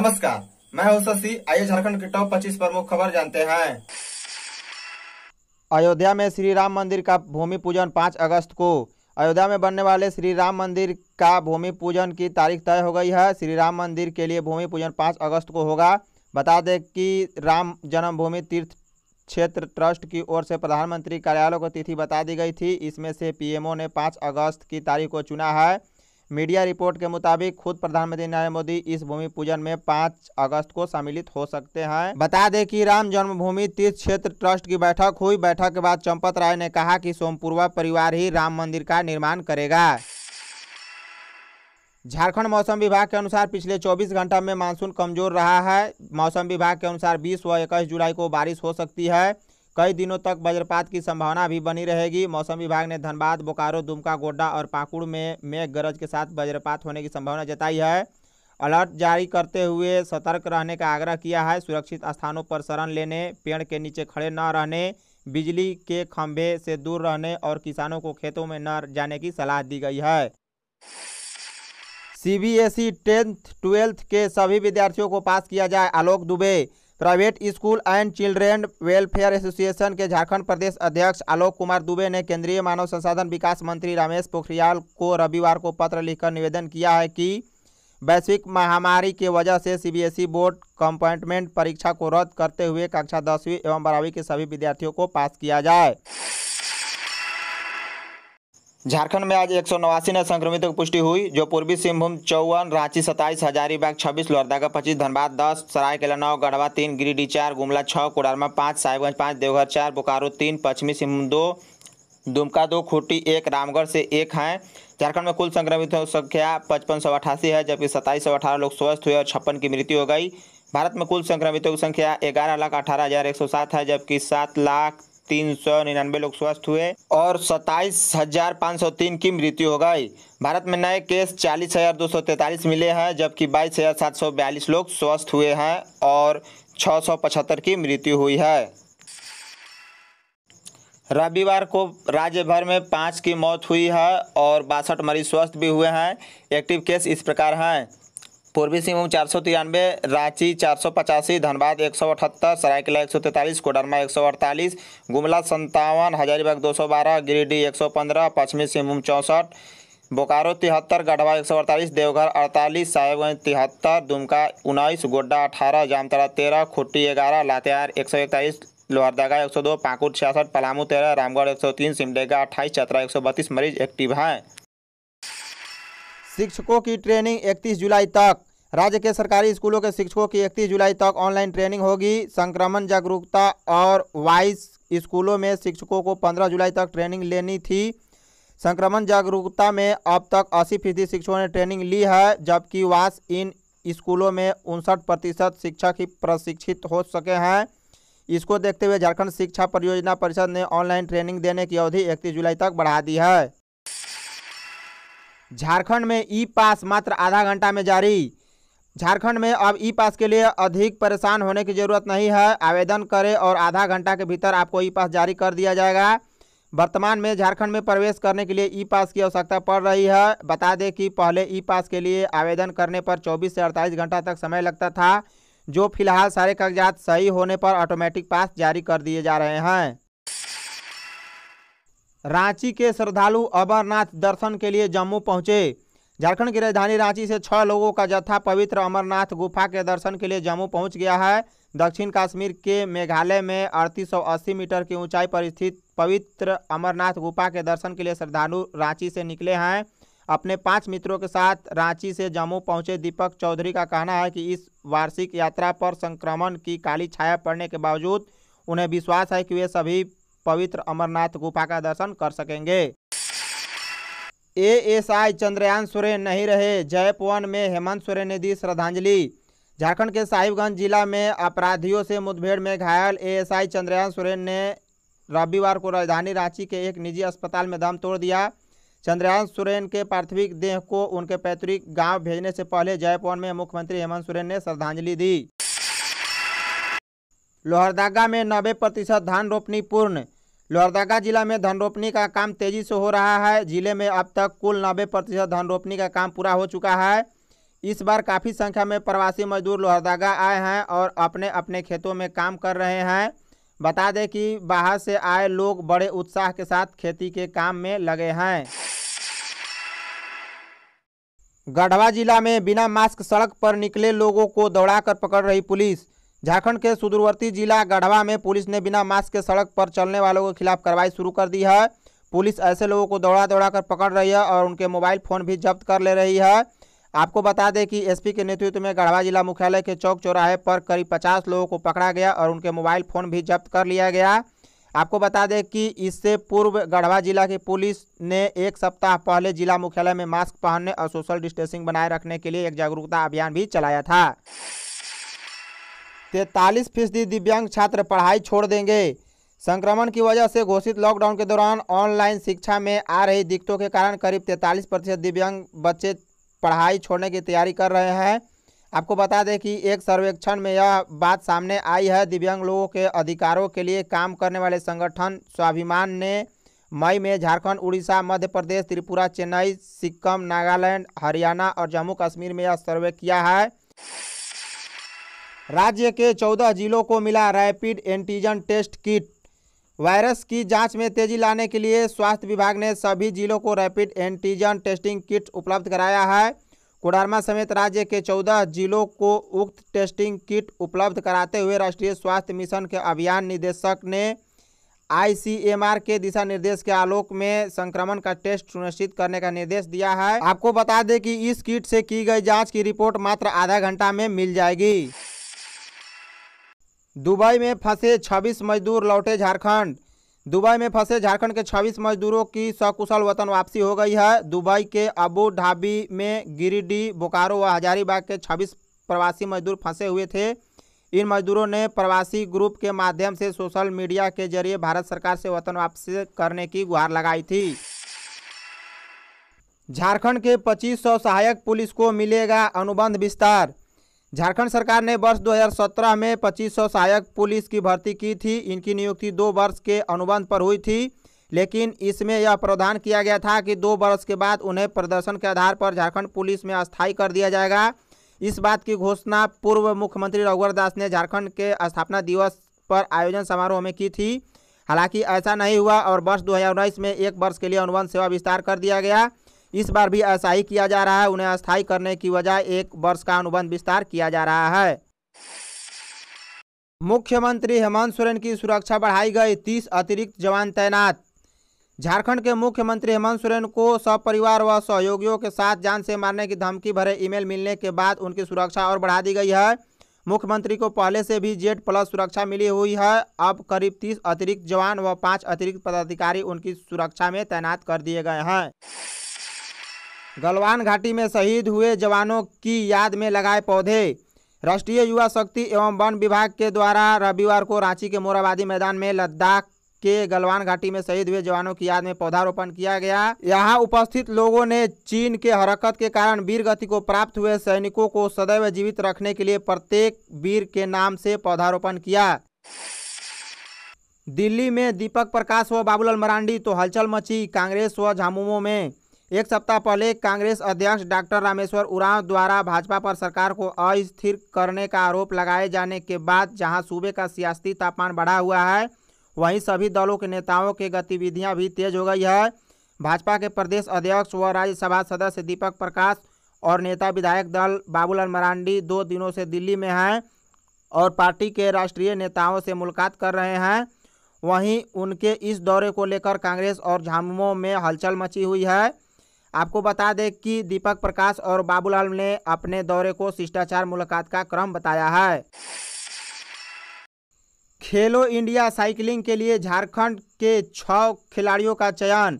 नमस्कार मैं हूं शशि आइए झारखंड के टॉप 25 प्रमुख खबर जानते हैं अयोध्या में श्री राम मंदिर का भूमि पूजन 5 अगस्त को अयोध्या में बनने वाले श्री राम मंदिर का भूमि पूजन की तारीख तय हो गई है श्री राम मंदिर के लिए भूमि पूजन 5 अगस्त को होगा बता दें कि राम जन्मभूमि तीर्थ क्षेत्र ट्रस्ट की ओर से प्रधानमंत्री कार्यालय को तिथि बता दी गई थी इसमें से पीएमओ ने 5 अगस्त की तारीख को चुना है मीडिया रिपोर्ट के मुताबिक खुद प्रधानमंत्री नरेंद्र मोदी इस भूमि पूजन में पाँच अगस्त को सम्मिलित हो सकते हैं बता दें कि राम जन्मभूमि तीर्थ क्षेत्र ट्रस्ट की बैठक हुई बैठक के बाद चंपत राय ने कहा कि सोमपूर्वा परिवार ही राम मंदिर का निर्माण करेगा झारखंड मौसम विभाग के अनुसार पिछले 24 घंटा में मानसून कमजोर रहा है मौसम विभाग के अनुसार 20 व इक्कीस जुलाई को बारिश हो सकती है कई दिनों तक वज्रपात की संभावना भी बनी रहेगी मौसम विभाग ने धनबाद बोकारो दुमका गोड्डा और पाकुड़ में मेघ गरज के साथ वज्रपात होने की संभावना जताई है अलर्ट जारी करते हुए सतर्क रहने का आग्रह किया है सुरक्षित स्थानों पर शरण लेने पेड़ के नीचे खड़े न रहने बिजली के खंभे से दूर रहने और किसानों को खेतों में न जाने की सलाह दी गई है सी ई टेंथ ट्वेल्थ के सभी विद्यार्थियों को पास किया जाए Alok Dubey private school and children welfare association के झारखंड प्रदेश अध्यक्ष आलोक कुमार दुबे ने केंद्रीय मानव संसाधन विकास मंत्री रमेश पोखरियाल को रविवार को पत्र लिखकर निवेदन किया है कि वैश्विक महामारी के वजह से सीबीएसई बोर्ड कंपार्टमेंट परीक्षा को रद्द करते हुए कक्षा दसवीं एवं बारहवीं के सभी विद्यार्थियों को पास किया जाए झारखंड में आज एक नए संक्रमितों की पुष्टि हुई जो पूर्वी सिंहभूम चौवन रांची सत्ताईस हजारीबाग छब्बीस लोहरदगा पच्चीस धनबाद दस सरायकेला नौ गढ़वा तीन गिरिडीह चार गुमला छः कोडरमा पाँच साहिबगंज पाँच देवघर चार बोकारो तीन पश्चिमी सिंहभूम दो दुमका दो खूंटी एक रामगढ़ से एक हैं झारखंड में कुल संक्रमितों की संख्या पचपन सौ अठासी है जबकि सत्ताईस सौ अठारह लोग स्वस्थ हुए और छप्पन की मृत्यु हो गई भारत में कुल संक्रमितों की संख्या ग्यारह लाख अठारह हज़ार एक सौ सात है जबकि सात लाख तीन सौ निन्यानवे लोग स्वस्थ हुए और सताईस हजार पाँच सौ तीन की मृत्यु हो गई भारत में नए केस चालीस हजार दो सौ तैंतालीस मिले हैं जबकि बाईस हजार सात सौ बयालीस लोग स्वस्थ हुए हैं और छः सौ पचहत्तर की मृत्यु हुई है रविवार को राज्य भर में पाँच की मौत हुई है और बासठ मरीज स्वस्थ भी हुए हैं एक्टिव केस इस प्रकार हैं पूर्वी सिंहभूम चार सौ तिरानवे रांची चार सौ पचासी धनबाद एक सौ अठहत्तर सरायकला एक सौ तैंतालीस कोडरमा एक सौ अड़तालीस गुमला संतावन हजारीबाग दो सौ बारह गिरिडीह एक सौ पंद्रह पश्चिमी सिंहभूम चौंसठ बोकारो तिहत्तर गढ़वा एक सौ अड़तालीस देवघर अड़तालीस साहेबगंज तिहत्तर दुमका उन्नीस गोड्डा अठारह जामतरा तेरह खुट्टी ग्यारह लातेहार एक सौ इकतालीस लोहरदगा एक सौ दो पाकुड़ छियासठ पलामू तेरह रामगढ़ एक सौ तीन सिमडेगा अट्ठाईस चतरा एक सौ बत्तीस मरीज एक्टिव हैं शिक्षकों की ट्रेनिंग इकतीस जुलाई तक राज्य के सरकारी स्कूलों के शिक्षकों की इकतीस जुलाई तक ऑनलाइन ट्रेनिंग होगी संक्रमण जागरूकता और वाइस स्कूलों में शिक्षकों को 15 जुलाई तक ट्रेनिंग लेनी थी संक्रमण जागरूकता में अब तक अस्सी फीसदी शिक्षकों ने ट्रेनिंग ली है जबकि वास इन स्कूलों में उनसठ प्रतिशत शिक्षक ही प्रशिक्षित हो सके हैं इसको देखते हुए झारखंड शिक्षा परियोजना परिषद ने ऑनलाइन ट्रेनिंग देने की अवधि इकतीस जुलाई तक बढ़ा दी है झारखंड में ई पास मात्र आधा घंटा में जारी झारखंड में अब ई पास के लिए अधिक परेशान होने की ज़रूरत नहीं है आवेदन करें और आधा घंटा के भीतर आपको ई पास जारी कर दिया जाएगा वर्तमान में झारखंड में प्रवेश करने के लिए ई पास की आवश्यकता पड़ रही है बता दें कि पहले ई पास के लिए आवेदन करने पर 24 से 48 घंटा तक समय लगता था जो फिलहाल सारे कागजात सही होने पर ऑटोमेटिक पास जारी कर दिए जा रहे हैं रांची के श्रद्धालु अमरनाथ दर्शन के लिए जम्मू पहुँचे झारखंड की राजधानी रांची से छह लोगों का जत्था पवित्र अमरनाथ गुफा के दर्शन के लिए जम्मू पहुंच गया है दक्षिण कश्मीर के मेघालय में अड़तीस मीटर की ऊंचाई पर स्थित पवित्र अमरनाथ गुफा के दर्शन के लिए श्रद्धालु रांची से निकले हैं अपने पांच मित्रों के साथ रांची से जम्मू पहुंचे दीपक चौधरी का कहना है कि इस वार्षिक यात्रा पर संक्रमण की काली छाया पड़ने के बावजूद उन्हें विश्वास है कि वे सभी पवित्र अमरनाथ गुफा का दर्शन कर सकेंगे एएसआई चंद्रयान सोरेन नहीं रहे जयपवन में हेमंत सोरेन ने दी श्रद्धांजलि झारखंड के साहिबगंज जिला में अपराधियों से मुठभेड़ में घायल एएसआई चंद्रयान सोरेन ने रविवार को राजधानी रांची के एक निजी अस्पताल में दम तोड़ दिया चंद्रयान सोरेन के पार्थिव देह को उनके पैतृक गांव भेजने से पहले जयपवन में मुख्यमंत्री हेमंत सोरेन ने श्रद्धांजलि दी लोहरदागा में नब्बे प्रतिशत धान रोपनी पूर्ण लोहरदगा जिला में धान रोपनी का काम तेजी से हो रहा है जिले में अब तक कुल नब्बे प्रतिशत धान रोपनी का काम पूरा हो चुका है इस बार काफ़ी संख्या में प्रवासी मजदूर लोहरदगा आए हैं और अपने अपने खेतों में काम कर रहे हैं बता दें कि बाहर से आए लोग बड़े उत्साह के साथ खेती के काम में लगे हैं गढ़वा जिला में बिना मास्क सड़क पर निकले लोगों को दौड़ाकर पकड़ रही पुलिस झारखंड के सुदूरवर्ती जिला गढ़वा में पुलिस ने बिना मास्क के सड़क पर चलने वालों के खिलाफ कार्रवाई शुरू कर दी है पुलिस ऐसे लोगों को दौड़ा दौड़ा कर पकड़ रही है और उनके मोबाइल फ़ोन भी जब्त कर ले रही है आपको बता दें कि एसपी के नेतृत्व में गढ़वा जिला मुख्यालय के चौक चौराहे पर करीब पचास लोगों को पकड़ा गया और उनके मोबाइल फ़ोन भी जब्त कर लिया गया आपको बता दें कि इससे पूर्व गढ़वा जिला की पुलिस ने एक सप्ताह पहले जिला मुख्यालय में मास्क पहनने और सोशल डिस्टेंसिंग बनाए रखने के लिए एक जागरूकता अभियान भी चलाया था तैतालीस फीसदी दिव्यांग छात्र पढ़ाई छोड़ देंगे संक्रमण की वजह से घोषित लॉकडाउन के दौरान ऑनलाइन शिक्षा में आ रही दिक्कतों के कारण करीब तैंतालीस प्रतिशत दिव्यांग बच्चे पढ़ाई छोड़ने की तैयारी कर रहे हैं आपको बता दें कि एक सर्वेक्षण में यह बात सामने आई है दिव्यांग लोगों के अधिकारों के लिए काम करने वाले संगठन स्वाभिमान ने मई में झारखंड उड़ीसा मध्य प्रदेश त्रिपुरा चेन्नई सिक्किम नागालैंड हरियाणा और जम्मू कश्मीर में यह सर्वे किया है राज्य के चौदह जिलों को मिला rapid antigen test kit virus की जांच में तेजी लाने के लिए स्वास्थ्य विभाग ने सभी जिलों को रैपिड एंटीजन टेस्टिंग किट उपलब्ध कराया है कोडरमा समेत राज्य के चौदह जिलों को उक्त टेस्टिंग किट उपलब्ध कराते हुए राष्ट्रीय स्वास्थ्य मिशन के अभियान निदेशक ने आईसीएमआर के दिशा निर्देश के आलोक में संक्रमण का टेस्ट सुनिश्चित करने का निर्देश दिया है आपको बता दें कि इस किट से की गई जांच की रिपोर्ट मात्र आधा घंटा में मिल जाएगी दुबई में फंसे 26 मजदूर लौटे झारखंड दुबई में फंसे झारखंड के 26 मजदूरों की सकुशल वतन वापसी हो गई है दुबई के अबू धाबी में गिरिडीह बोकारो व हजारीबाग के 26 प्रवासी मजदूर फंसे हुए थे इन मजदूरों ने प्रवासी ग्रुप के माध्यम से सोशल मीडिया के जरिए भारत सरकार से वतन वापसी करने की गुहार लगाई थी झारखंड के 2500 सहायक पुलिस को मिलेगा अनुबंध विस्तार झारखंड सरकार ने वर्ष 2017 में 2500 सहायक पुलिस की भर्ती की थी इनकी नियुक्ति दो वर्ष के अनुबंध पर हुई थी लेकिन इसमें यह प्रावधान किया गया था कि दो वर्ष के बाद उन्हें प्रदर्शन के आधार पर झारखंड पुलिस में अस्थायी कर दिया जाएगा इस बात की घोषणा पूर्व मुख्यमंत्री रघुवर दास ने झारखंड के स्थापना दिवस पर आयोजन समारोह में की थी हालांकि ऐसा नहीं हुआ और वर्ष दो में एक वर्ष के लिए अनुबंध सेवा विस्तार कर दिया गया इस बार भी अस्थायी किया जा रहा है उन्हें अस्थायी करने की वजह एक वर्ष का अनुबंध विस्तार किया जा रहा है मुख्यमंत्री हेमंत सोरेन की सुरक्षा बढ़ाई गई तीस अतिरिक्त जवान तैनात झारखंड के मुख्यमंत्री हेमंत सोरेन को सपरिवार व सहयोगियों के साथ जान से मारने की धमकी भरे ईमेल मिलने के बाद उनकी सुरक्षा और बढ़ा दी गई है मुख्यमंत्री को पहले से भी जेड प्लस सुरक्षा मिली हुई है अब करीब तीस अतिरिक्त जवान व पाँच अतिरिक्त पदाधिकारी उनकी सुरक्षा में तैनात कर दिए गए हैं गलवान घाटी में शहीद हुए जवानों की याद में लगाए पौधे राष्ट्रीय युवा शक्ति एवं वन विभाग के द्वारा रविवार को रांची के मोराबादी मैदान में लद्दाख के गलवान घाटी में शहीद हुए जवानों की याद में पौधारोपण किया गया यहाँ उपस्थित लोगों ने चीन के हरकत के कारण वीर गति को प्राप्त हुए सैनिकों को सदैव जीवित रखने के लिए प्रत्येक वीर के नाम से पौधारोपण किया दिल्ली में दीपक प्रकाश व बाबूलाल मरांडी तो हलचल मची कांग्रेस व झामुमो में एक सप्ताह पहले कांग्रेस अध्यक्ष डॉक्टर रामेश्वर उरांव द्वारा भाजपा पर सरकार को अस्थिर करने का आरोप लगाए जाने के बाद जहां सूबे का सियासी तापमान बढ़ा हुआ है वहीं सभी दलों के नेताओं की गतिविधियां भी तेज हो गई है भाजपा के प्रदेश अध्यक्ष व राज्यसभा सदस्य दीपक प्रकाश और नेता विधायक दल बाबूलाल मरांडी दो दिनों से दिल्ली में हैं और पार्टी के राष्ट्रीय नेताओं से मुलाकात कर रहे हैं वहीं उनके इस दौरे को लेकर कांग्रेस और झामुमो में हलचल मची हुई है आपको बता दें कि दीपक प्रकाश और बाबूलाल ने अपने दौरे को शिष्टाचार मुलाकात का क्रम बताया है खेलो इंडिया साइकिलिंग के लिए झारखंड के छः खिलाड़ियों का चयन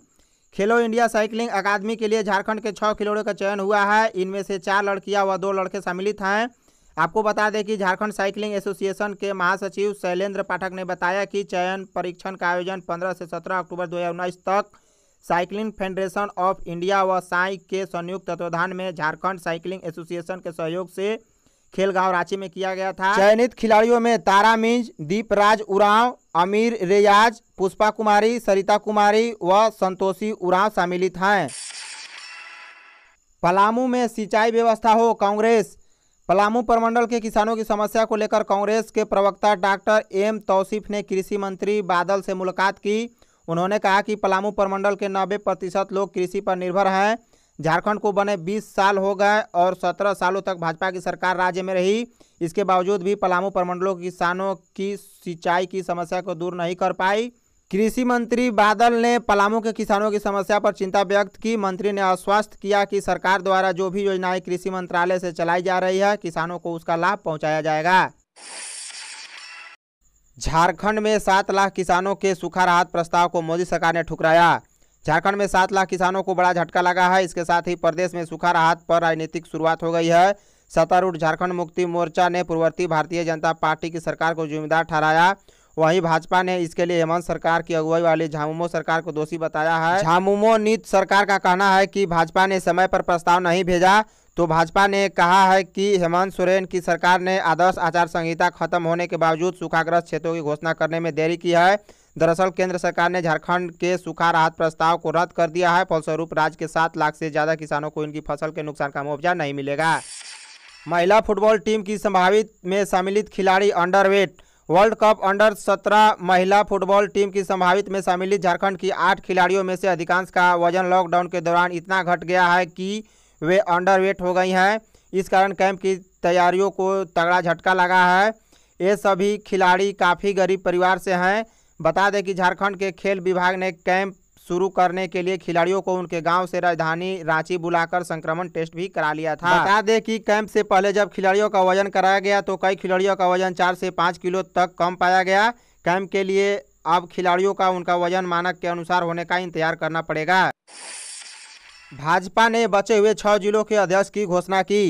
खेलो इंडिया साइकिलिंग अकादमी के लिए झारखंड के छः खिलाड़ियों का चयन हुआ है इनमें से चार लड़कियां व दो लड़के सम्मिलित हैं आपको बता दें कि झारखंड साइकिलिंग एसोसिएशन के महासचिव शैलेंद्र पाठक ने बताया कि चयन परीक्षण का आयोजन 15 से 17 अक्टूबर 2019 तक साइकिलिंग फेडरेशन ऑफ इंडिया व साई के संयुक्त तत्वाधान में झारखंड साइकिलिंग एसोसिएशन के सहयोग से खेलगांव रांची में किया गया था चयनित खिलाड़ियों में तारा मिंज दीपराज उराव अमीर रेयाज पुष्पा कुमारी सरिता कुमारी व संतोषी उराव सम्मिलित हैं पलामू में सिंचाई व्यवस्था हो कांग्रेस पलामू प्रमंडल के किसानों की समस्या को लेकर कांग्रेस के प्रवक्ता डॉक्टर एम तौसीफ ने कृषि मंत्री बादल से मुलाकात की उन्होंने कहा कि पलामू प्रमंडल के नब्बे प्रतिशत लोग कृषि पर निर्भर हैं झारखंड को बने 20 साल हो गए और 17 सालों तक भाजपा की सरकार राज्य में रही इसके बावजूद भी पलामू प्रमंडलों के किसानों की सिंचाई की समस्या को दूर नहीं कर पाई कृषि मंत्री बादल ने पलामू के किसानों की समस्या पर चिंता व्यक्त की मंत्री ने आश्वस्त किया कि सरकार द्वारा जो भी योजनाएं कृषि मंत्रालय से चलाई जा रही है किसानों को उसका लाभ पहुंचाया जाएगा झारखंड में सात लाख किसानों के सूखा राहत प्रस्ताव को मोदी सरकार ने ठुकराया झारखंड में सात लाख किसानों को बड़ा झटका लगा है इसके साथ ही प्रदेश में सूखा राहत पर राजनीतिक शुरुआत हो गई है सत्तारूढ़ झारखंड मुक्ति मोर्चा ने पूर्ववर्ती भारतीय जनता पार्टी की सरकार को जिम्मेदार ठहराया वहीं भाजपा ने इसके लिए हेमंत सरकार की अगुवाई वाली झामुमो सरकार को दोषी बताया है झामुमो नीत सरकार का कहना है कि भाजपा ने समय पर प्रस्ताव नहीं भेजा तो भाजपा ने कहा है कि हेमंत सोरेन की सरकार ने आदर्श आचार संहिता खत्म होने के बावजूद सूखाग्रस्त क्षेत्रों की घोषणा करने में देरी की है दरअसल केंद्र सरकार ने झारखंड के सूखा राहत प्रस्ताव को रद्द कर दिया है फलस्वरूप राज्य के सात लाख से ज़्यादा किसानों को इनकी फसल के नुकसान का मुआवजा नहीं मिलेगा महिला फुटबॉल टीम की संभावित में सम्मिलित खिलाड़ी अंडरवेट वर्ल्ड कप अंडर 17 महिला फुटबॉल टीम की संभावित में सम्मिलित झारखंड की आठ खिलाड़ियों में से अधिकांश का वजन लॉकडाउन के दौरान इतना घट गया है कि वे अंडरवेट हो गई हैं इस कारण कैंप की तैयारियों को तगड़ा झटका लगा है ये सभी खिलाड़ी काफ़ी गरीब परिवार से हैं बता दें कि झारखंड के खेल विभाग ने कैंप शुरू करने के लिए खिलाड़ियों को उनके गांव से राजधानी रांची बुलाकर संक्रमण टेस्ट भी करा लिया था बता दें कि कैंप से पहले जब खिलाड़ियों का वजन कराया गया तो कई खिलाड़ियों का वजन चार से पाँच किलो तक कम पाया गया कैंप के लिए अब खिलाड़ियों का उनका वजन मानक के अनुसार होने का इंतजार करना पड़ेगा भाजपा ने बचे हुए छः जिलों के अध्यक्ष की घोषणा की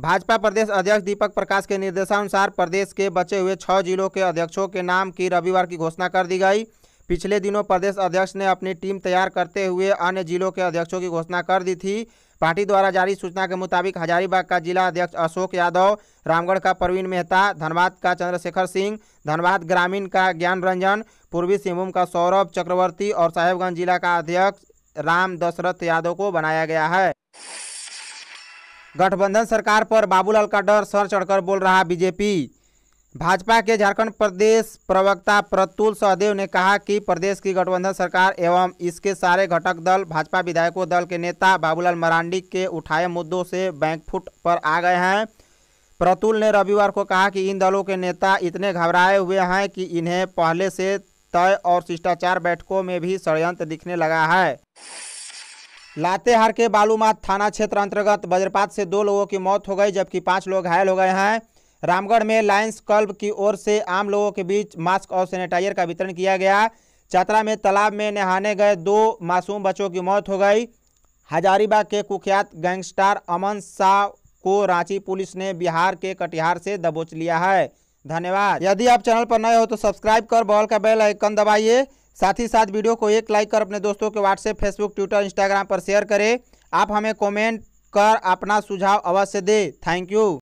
भाजपा प्रदेश अध्यक्ष दीपक प्रकाश के निर्देशानुसार प्रदेश के बचे हुए छः जिलों के अध्यक्षों के नाम की रविवार की घोषणा कर दी गई पिछले दिनों प्रदेश अध्यक्ष ने अपनी टीम तैयार करते हुए अन्य जिलों के अध्यक्षों की घोषणा कर दी थी पार्टी द्वारा जारी सूचना के मुताबिक हजारीबाग का जिला अध्यक्ष अशोक यादव रामगढ़ का प्रवीण मेहता धनबाद का चंद्रशेखर सिंह धनबाद ग्रामीण का ज्ञान रंजन पूर्वी सिंहभूम का सौरभ चक्रवर्ती और साहेबगंज जिला का अध्यक्ष राम दशरथ यादव को बनाया गया है गठबंधन सरकार पर बाबूलाल का डर सर चढ़कर बोल रहा बीजेपी भाजपा के झारखंड प्रदेश प्रवक्ता प्रतुल सहदेव ने कहा कि प्रदेश की गठबंधन सरकार एवं इसके सारे घटक दल भाजपा विधायकों दल के नेता बाबूलाल मरांडी के उठाए मुद्दों से बैंकफुट पर आ गए हैं प्रतुल ने रविवार को कहा कि इन दलों के नेता इतने घबराए हुए हैं कि इन्हें पहले से तय और शिष्टाचार बैठकों में भी षडयंत्र दिखने लगा है लातेहार के बालूमाथ थाना क्षेत्र अंतर्गत वज्रपात से दो लोगों की मौत हो गई जबकि पाँच लोग घायल हो गए हैं रामगढ़ में लायंस क्लब की ओर से आम लोगों के बीच मास्क और सैनिटाइजर का वितरण किया गया चतरा में तालाब में नहाने गए दो मासूम बच्चों की मौत हो गई हजारीबाग के कुख्यात गैंगस्टर अमन शाह को रांची पुलिस ने बिहार के कटिहार से दबोच लिया है धन्यवाद यदि आप चैनल पर नए हो तो सब्सक्राइब कर बॉल का बेल आइकन दबाइए साथ ही साथ वीडियो को एक लाइक कर अपने दोस्तों के व्हाट्सएप फेसबुक ट्विटर इंस्टाग्राम पर शेयर करें आप हमें कमेंट कर अपना सुझाव अवश्य दें थैंक यू